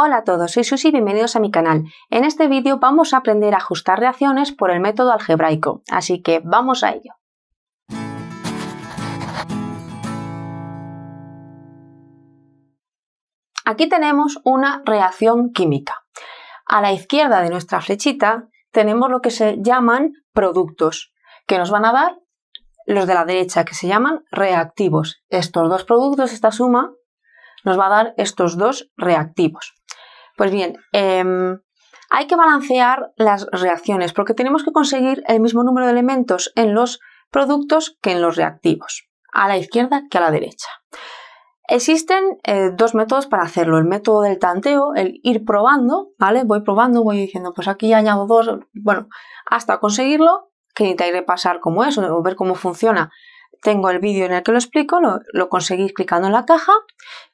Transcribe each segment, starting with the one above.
Hola a todos, soy Susi y bienvenidos a mi canal. En este vídeo vamos a aprender a ajustar reacciones por el método algebraico, así que vamos a ello. Aquí tenemos una reacción química. A la izquierda de nuestra flechita tenemos lo que se llaman productos, que nos van a dar los de la derecha, que se llaman reactivos. Estos dos productos, esta suma, nos va a dar estos dos reactivos. Pues bien, em, hay que balancear las reacciones porque tenemos que conseguir el mismo número de elementos en los productos que en los reactivos, a la izquierda que a la derecha. Existen eh, dos métodos para hacerlo, el método del tanteo, el ir probando, ¿vale? Voy probando, voy diciendo, pues aquí añado dos, bueno, hasta conseguirlo, que que pasar como es o ver cómo funciona tengo el vídeo en el que lo explico, lo, conseguís clicando en la caja,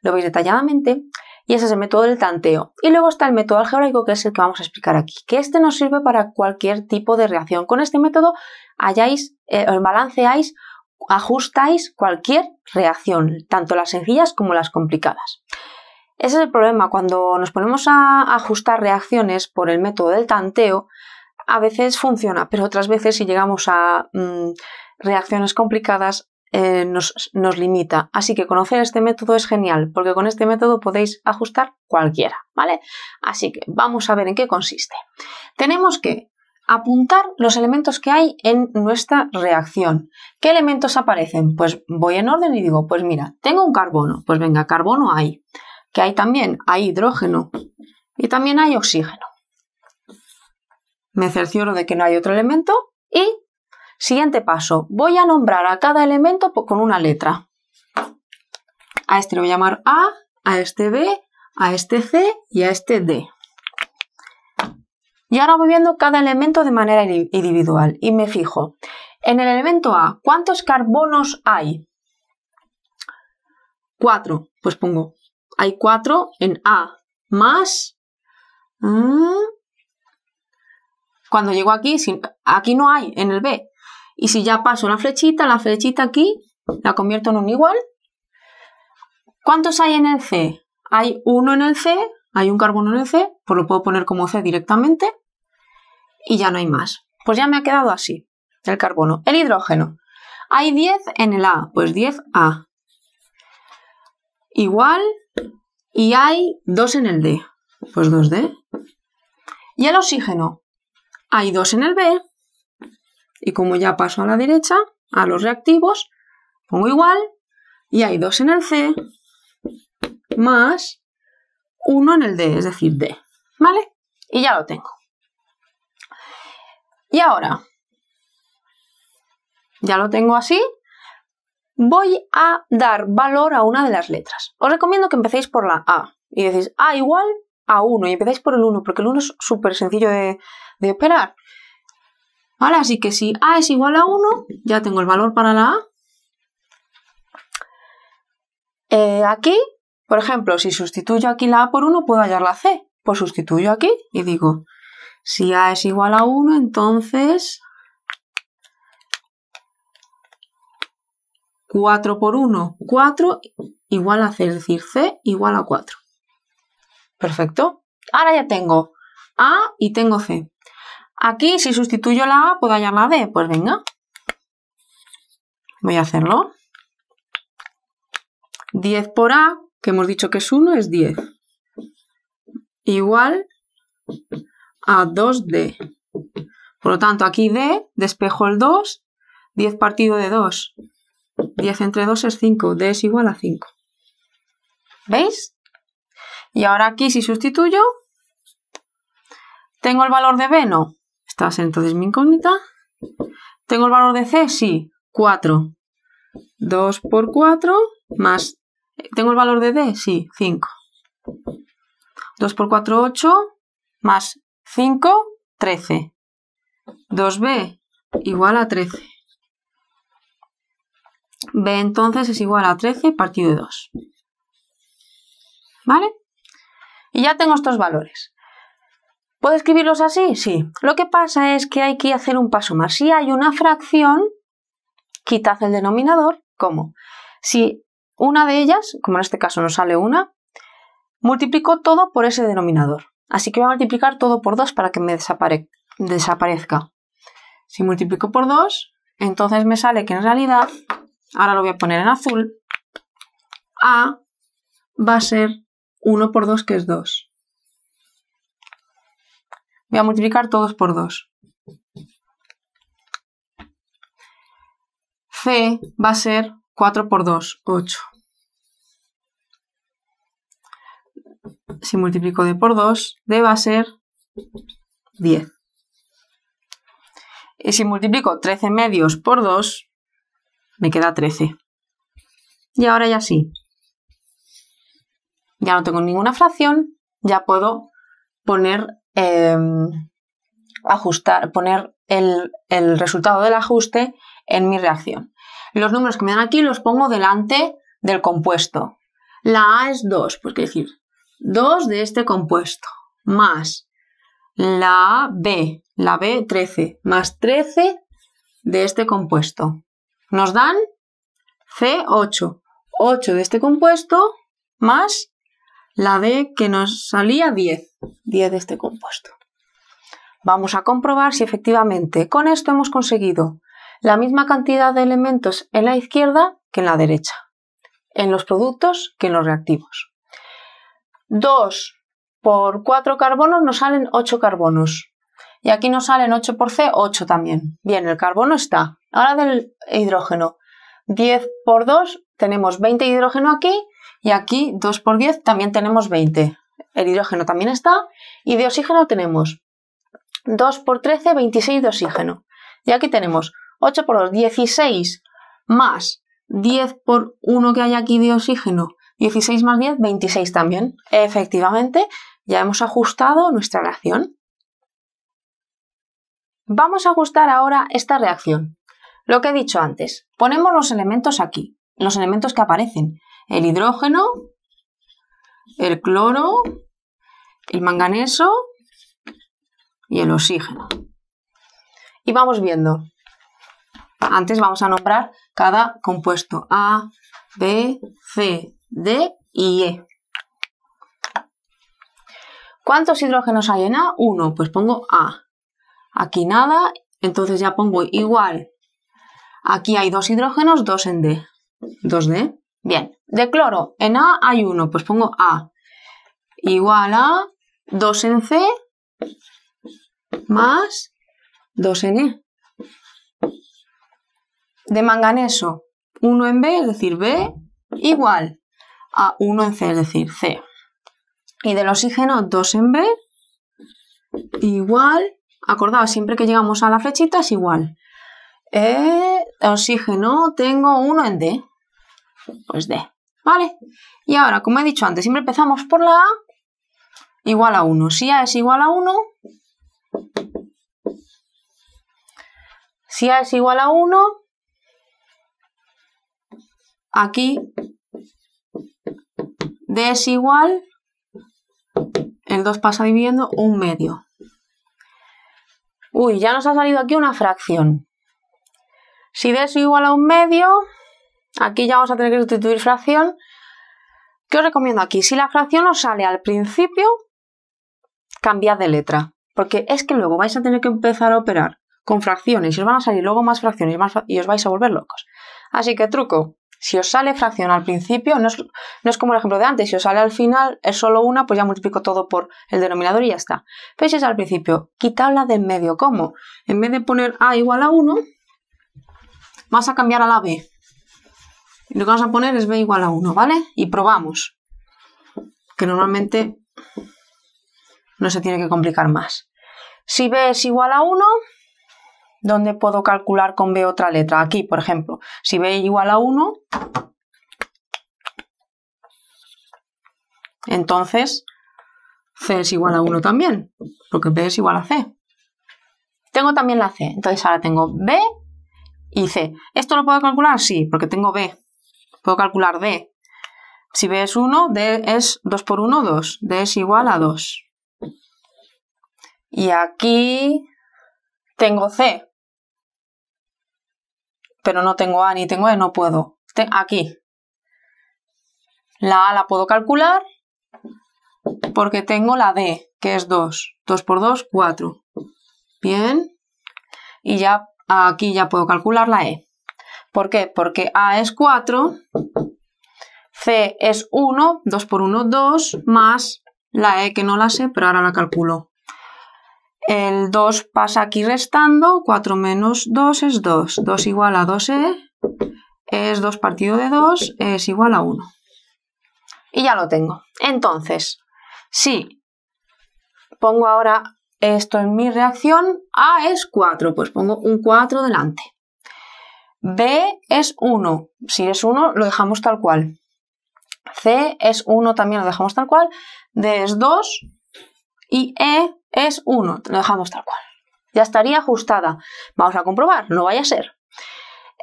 lo veis detalladamente y ese es el método del tanteo. Y luego está el método algebraico que es el que vamos a explicar aquí, que este nos sirve para cualquier tipo de reacción. Con este método halláis, eh, balanceáis, ajustáis cualquier reacción, tanto las sencillas como las complicadas. Ese es el problema, cuando nos ponemos a ajustar reacciones por el método del tanteo, a veces funciona, pero otras veces si llegamos a... Mm, reacciones complicadas eh, nos, limita. Así que conocer este método es genial, porque con este método podéis ajustar cualquiera, ¿vale? Así que vamos a ver en qué consiste. Tenemos que apuntar los elementos que hay en nuestra reacción. ¿Qué elementos aparecen? Pues voy en orden y digo, pues mira, tengo un carbono, pues venga, carbono hay. Que hay también? Hay hidrógeno y también hay oxígeno. Me cercioro de que no hay otro elemento y Siguiente paso, voy a nombrar a cada elemento con una letra. A este lo voy a llamar A, a este B, a este C y a este D. Y ahora voy viendo cada elemento de manera individual y me fijo. En el elemento A, ¿cuántos carbonos hay? Cuatro, Pues pongo, hay cuatro en A más... Ah, cuando llego aquí, aquí no hay en el B. Y si ya paso la flechita, la flechita aquí, la convierto en un igual. ¿Cuántos hay en el C? Hay uno en el C, hay un carbono en el C, pues lo puedo poner como C directamente y ya no hay más. Pues ya me ha quedado así, el carbono. El hidrógeno. Hay 10 en el A, pues 10A. Igual, y hay 2 en el D, pues 2D. Y el oxígeno. Hay 2 en el B y como ya paso a la derecha, a los reactivos, pongo igual y hay dos en el C más uno en el D, es decir, D. ¿Vale? Y ya lo tengo. Y ahora, ya lo tengo así, voy a dar valor a una de las letras. Os recomiendo que empecéis por la A y decís A ah, igual a 1 y empecéis por el 1 porque el 1 es súper sencillo de, de operar. ¿Vale? Así que si A es igual a 1, ya tengo el valor para la A. Eh, aquí, por ejemplo, si sustituyo aquí la A por 1, puedo hallar la C. Pues sustituyo aquí y digo, si A es igual a 1, entonces 4 por 1, 4 igual a C, es decir, C igual a 4. Perfecto. Ahora ya tengo A y tengo C. Aquí, si sustituyo la A, puedo hallar la d. Pues venga. Voy a hacerlo. 10 por A, que hemos dicho que es 1, es 10. Igual a 2D. Por lo tanto, aquí D, despejo el 2, 10 partido de 2. 10 entre 2 es 5, D es igual a 5. ¿Veis? Y ahora aquí si sustituyo, ¿tengo el valor de B? No. Esta va entonces mi incógnita. ¿Tengo el valor de C? Sí, 4. 2 por 4 más... ¿Tengo el valor de D? Sí, 5. 2 por 4, 8 más 5, 13. 2B igual a 13. B entonces es igual a 13 partido de 2. ¿Vale? Y ya tengo estos valores. ¿Puedo escribirlos así? Sí. Lo que pasa es que hay que hacer un paso más. Si hay una fracción, quitad el denominador. ¿Cómo? Si una de ellas, como en este caso nos sale una, multiplico todo por ese denominador. Así que voy a multiplicar todo por 2 para que me desaparezca. Si multiplico por 2, entonces me sale que en realidad, ahora lo voy a poner en azul, A va a ser 1 por 2 que es 2. Voy a multiplicar todos por 2. C va a ser 4 por 2, 8. Si multiplico D por 2, D va a ser 10. Y si multiplico 13 medios por 2, me queda 13. Y ahora ya sí. Ya no tengo ninguna fracción, ya puedo poner Em, ajustar, poner el, resultado del ajuste en mi reacción. Los números que me dan aquí los pongo delante del compuesto. La A es 2, pues quiero decir, 2 de este compuesto, más la B, la B 13, más 13 de este compuesto. Nos dan C8, 8 de este compuesto más la B que nos salía 10, 10 de este compuesto. Vamos a comprobar si efectivamente con esto hemos conseguido la misma cantidad de elementos en la izquierda que en la derecha, en los productos que en los reactivos. 2 por 4 carbonos nos salen 8 carbonos. Y aquí nos salen 8 por C, 8 también. Bien, el carbono está. Ahora del hidrógeno. 10 por 2 tenemos 20 hidrógeno aquí y aquí 2 por 10 también tenemos 20. El hidrógeno también está. Y de oxígeno tenemos 2 por 13, 26 de oxígeno. Y aquí tenemos 8 por 2, 16 más 10 por 1 que hay aquí de oxígeno. 16 más 10, 26 también. Efectivamente, ya hemos ajustado nuestra reacción. Vamos a ajustar ahora esta reacción. Lo que he dicho antes, ponemos los elementos aquí, los elementos que aparecen el hidrógeno, el cloro, el manganeso y el oxígeno. Y vamos viendo. Antes vamos a nombrar cada compuesto A, B, C, D y E. ¿Cuántos hidrógenos hay en A? Uno, pues pongo A. Aquí nada, entonces ya pongo igual. Aquí hay dos hidrógenos, dos en D. Dos d Bien, de cloro, en A hay 1, pues pongo A igual a 2 en C más 2 en E. De manganeso, 1 en B, es decir, B igual a 1 en C, es decir, C. Y del oxígeno, 2 en B igual, acordaos, siempre que llegamos a la flechita es igual. Eh, oxígeno tengo 1 en D pues D. ¿Vale? Y ahora, como he dicho antes, siempre empezamos por la A igual a 1. Si A es igual a 1, si A es igual a 1, aquí D es igual, el 2 pasa dividiendo un medio. Uy, ya nos ha salido aquí una fracción. Si D es igual a un medio, Aquí ya vamos a tener que sustituir fracción. ¿Qué os recomiendo aquí? Si la fracción os sale al principio, cambiad de letra. Porque es que luego vais a tener que empezar a operar con fracciones y os van a salir luego más fracciones y, os vais a volver locos. Así que truco, si os sale fracción al principio, no es, como el ejemplo de antes, si os sale al final es solo una, pues ya multiplico todo por el denominador y ya está. Pero al principio, quitadla de en medio. ¿Cómo? En vez de poner A igual a 1, vas a cambiar a la B lo que vamos a poner es b igual a 1, ¿vale? Y probamos. Que normalmente no se tiene que complicar más. Si b es igual a 1, ¿dónde puedo calcular con b otra letra? Aquí, por ejemplo. Si b igual a 1, entonces c es igual a 1 también, porque b es igual a c. Tengo también la c, entonces ahora tengo b y c. ¿Esto lo puedo calcular? Sí, porque tengo b. Puedo calcular D. Si B es 1, D es 2 por 1, 2. D es igual a 2. Y aquí tengo C. Pero no tengo A ni tengo E, no puedo. Aquí. La A la puedo calcular porque tengo la D, que es 2. 2 por 2, 4. Bien. Y ya aquí ya puedo calcular la E. ¿Por qué? Porque A es 4, C es 1, 2 por 1, 2, más la E que no la sé, pero ahora la calculo. El 2 pasa aquí restando, 4 menos 2 es 2, 2 igual a 2E, es 2 partido de 2, es igual a 1. Y ya lo tengo. Entonces, si pongo ahora esto en mi reacción, A es 4, pues pongo un 4 delante. B es 1. Si es 1, lo dejamos tal cual. C es 1, también lo dejamos tal cual. D es 2. Y E es 1, lo dejamos tal cual. Ya estaría ajustada. Vamos a comprobar, no vaya a ser.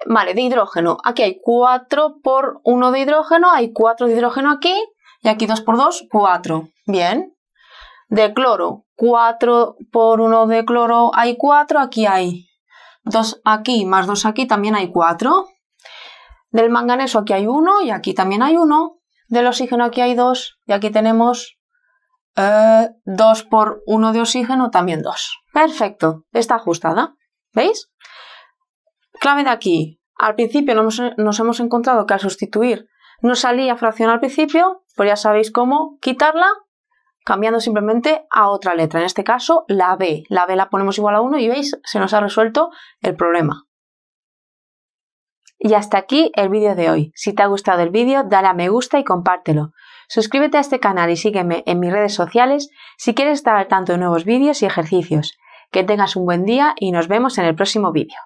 Vale, de hidrógeno. Aquí hay 4 por 1 de hidrógeno, hay 4 de hidrógeno aquí, y aquí 2 por 2, 4. Bien. De cloro, 4 por 1 de cloro hay 4, aquí hay 2 aquí más 2 aquí también hay 4. Del manganeso aquí hay 1 y aquí también hay 1. Del oxígeno aquí hay 2 y aquí tenemos 2 eh, por 1 de oxígeno, también 2. Perfecto, está ajustada. ¿Veis? Clave de aquí. Al principio nos hemos encontrado que al sustituir no salía fracción al principio, pues ya sabéis cómo quitarla cambiando simplemente a otra letra, en este caso la B. La B la ponemos igual a 1 y veis, se nos ha resuelto el problema. Y hasta aquí el vídeo de hoy. Si te ha gustado el vídeo, dale a me gusta y compártelo. Suscríbete a este canal y sígueme en mis redes sociales si quieres estar al tanto de nuevos vídeos y ejercicios. Que tengas un buen día y nos vemos en el próximo vídeo.